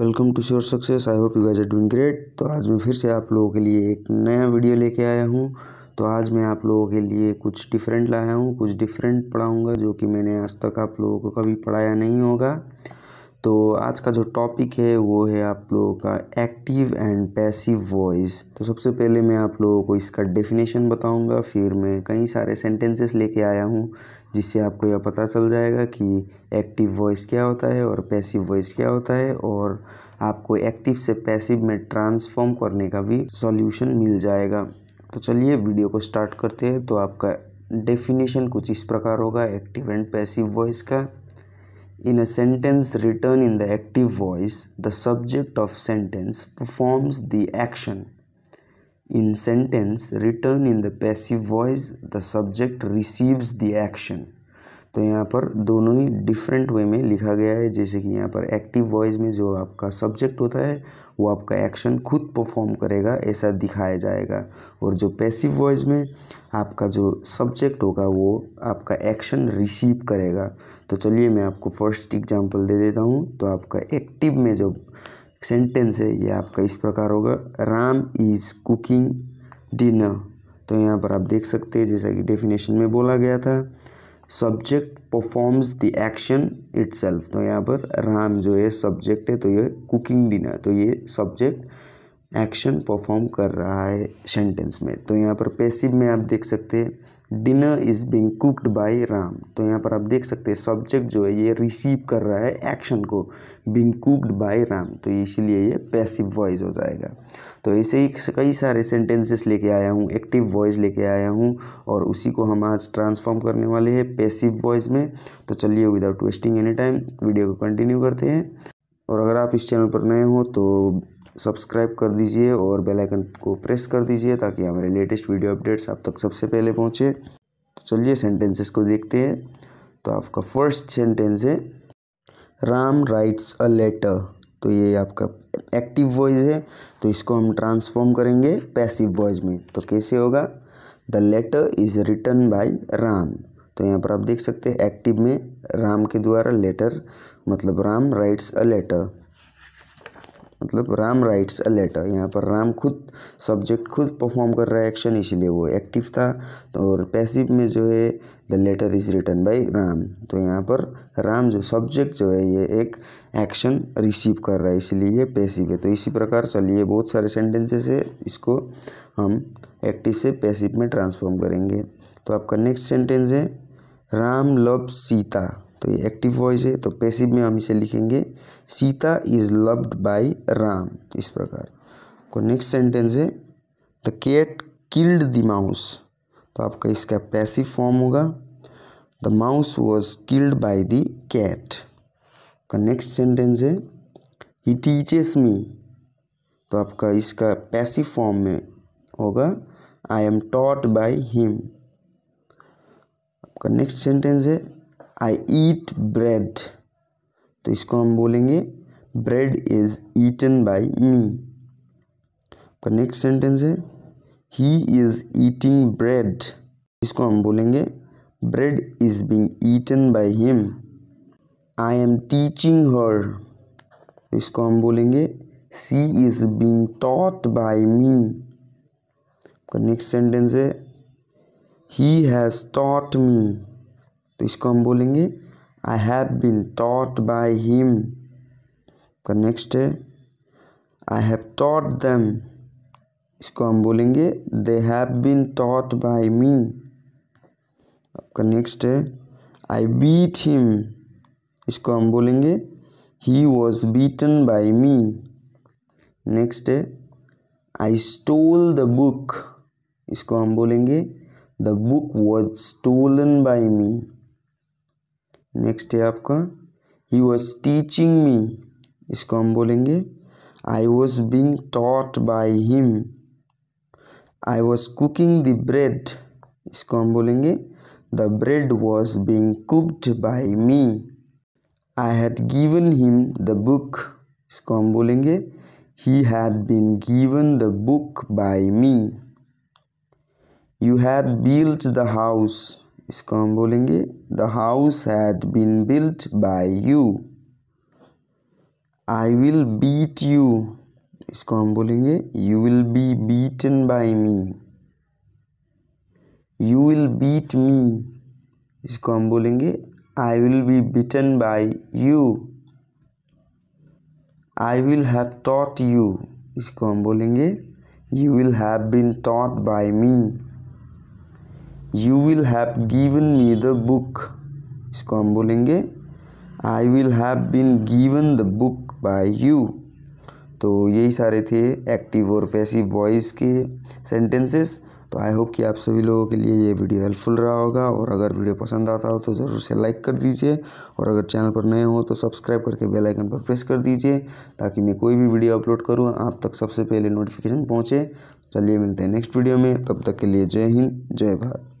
Welcome to sure success I hope you guys are doing great तो आज मैं फिर से आप लोगों के लिए एक नया वीडियो लेके आया हूँ तो आज मैं आप लोगों के लिए कुछ डिफरेंट लाया हूँ कुछ डिफरेंट पढ़ाऊँगा जो कि मैंने आज तक आप लोगों को कभी पढ़ाया नहीं होगा तो आज का जो टॉपिक है वो है आप लोगों का एक्टिव एंड पैसिव वॉइस तो सबसे पहले मैं आप लोगों को इसका डेफिनेशन बताऊंगा फिर मैं कई सारे सेंटेंसेस लेके आया हूँ जिससे आपको यह पता चल जाएगा कि एक्टिव वॉइस क्या होता है और पैसिव वॉइस क्या होता है और आपको एक्टिव से पैसिव में ट्रांसफॉर्म करने का भी सॉल्यूशन मिल जाएगा तो चलिए वीडियो को स्टार्ट करते हैं तो आपका डेफिनेशन कुछ इस प्रकार होगा एक्टिव एंड पैसिव वॉइस का In a sentence written in the active voice, the subject of sentence performs the action. In sentence written in the passive voice, the subject receives the action. तो यहाँ पर दोनों ही different way में लिखा गया है जैसे कि यहाँ पर एक्टिव वॉइस में जो आपका सब्जेक्ट होता है वो आपका एक्शन खुद परफॉर्म करेगा ऐसा दिखाया जाएगा और जो पैसिव वॉइस में आपका जो सब्जेक्ट होगा वो आपका एक्शन रिसीव करेगा तो चलिए मैं आपको फर्स्ट एग्जाम्पल दे देता हूँ तो आपका एक्टिव में जो सेंटेंस है ये आपका इस प्रकार होगा राम इज़ कुकिंग डिनर तो यहाँ पर आप देख सकते हैं जैसा कि डेफिनेशन में बोला गया था subject performs the action itself तो यहाँ पर राम जो है सब्जेक्ट है तो ये कुकिंग डिनर तो ये सब्जेक्ट एक्शन परफॉर्म कर रहा है सेंटेंस में तो यहाँ पर पैसिव में आप देख सकते हैं dinner is being cooked by Ram तो यहाँ पर आप देख सकते हैं सब्जेक्ट जो है ये रिसीव कर रहा है एक्शन को बिंग कुक्ड बाय राम तो इसीलिए ये पैसिव वॉइस हो जाएगा तो ऐसे ही कई सारे सेंटेंसेस लेके आया हूँ एक्टिव वॉइस लेके आया हूँ और उसी को हम आज ट्रांसफॉर्म करने वाले हैं पैसिव वॉइस में तो चलिए without wasting any time video को कंटिन्यू करते हैं और अगर आप इस चैनल पर नए हो तो सब्सक्राइब कर दीजिए और बेल आइकन को प्रेस कर दीजिए ताकि हमारे लेटेस्ट वीडियो अपडेट्स आप तक सबसे पहले पहुँचे तो चलिए सेंटेंसेस को देखते हैं तो आपका फर्स्ट सेंटेंस है राम राइट्स अ लेटर तो ये आपका एक्टिव वॉइस है तो इसको हम ट्रांसफॉर्म करेंगे पैसिव वॉइस में तो कैसे होगा the letter is written by Ram तो यहाँ पर आप देख सकते हैं एक्टिव में राम के द्वारा लेटर मतलब राम राइट्स अ लेटर मतलब राम राइट्स अ लेटर यहाँ पर राम खुद सब्जेक्ट खुद परफॉर्म कर रहा है एक्शन इसीलिए वो एक्टिव था और पैसिव में जो है the letter is written by Ram तो यहाँ पर राम जो सब्जेक्ट जो है ये एक एक्शन रिसीव कर रहा है इसलिए ये पैसिव है तो इसी प्रकार चलिए बहुत सारे सेंटेंसेस है इसको हम एक्टिव से पैसिव में ट्रांसफॉर्म करेंगे तो आपका नेक्स्ट सेंटेंस है राम लव सीता तो ये एक्टिव वॉइस है तो पैसिव में हम इसे लिखेंगे Sita is loved by Ram इस प्रकार को नेक्स्ट सेंटेंस है the cat killed the mouse तो आपका इसका पैसिव फॉर्म होगा the mouse was killed by the cat का नेक्स्ट सेंटेंस है ही टीचेस मी तो आपका इसका पैसिव फॉर्म में होगा I am taught by him आपका नेक्स्ट सेंटेंस है आई ईट ब्रेड तो इसको हम बोलेंगे bread is eaten by me का नेक्स्ट सेंटेंस है ही इज़ ईटिंग ब्रेड इसको हम बोलेंगे bread is being eaten by him I am teaching her इसको हम बोलेंगे she is being taught by me का नेक्स्ट सेंटेंस है ही हैज़ टॉट मी तो इसको हम बोलेंगे I have been taught by him का नेक्स्ट है आई हैव टॉट दैम इसको हम बोलेंगे they have been taught by me आपका नेक्स्ट है आई बीट हिम इसको हम बोलेंगे he was beaten by me next है आई स्टोल द बुक इसको हम बोलेंगे the book was stolen by me next है आपका ही वॉज टीचिंग मी इसको हम बोलेंगे I was being taught by him I was cooking the bread इसको हम बोलेंगे the bread was being cooked by me I had given him the book इसको हम बोलेंगे he had been given the book by me you had build the house इसको हम बोलेंगे the house had been built by you I will beat you इसको हम बोलेंगे you will be beaten by me you will beat me इसको हम बोलेंगे I will be beaten by you I will have taught you इसको हम बोलेंगे you will have been taught by me you will have given me the book इसको हम बोलेंगे I will have been given the book by you तो यही सारे थे एक्टिव और पैसिव वॉइस के सेंटेंसेस तो आई होप कि आप सभी लोगों के लिए ये वीडियो हेल्पफुल रहा होगा और अगर वीडियो पसंद आता हो तो ज़रूर से लाइक कर दीजिए और अगर चैनल पर नए हो तो सब्सक्राइब करके बेल आइकन पर प्रेस कर दीजिए ताकि मैं कोई भी वीडियो अपलोड करूँ आप तक सबसे पहले नोटिफिकेशन पहुँचे चलिए मिलते हैं नेक्स्ट वीडियो में तब तक के लिए जय हिंद जय भारत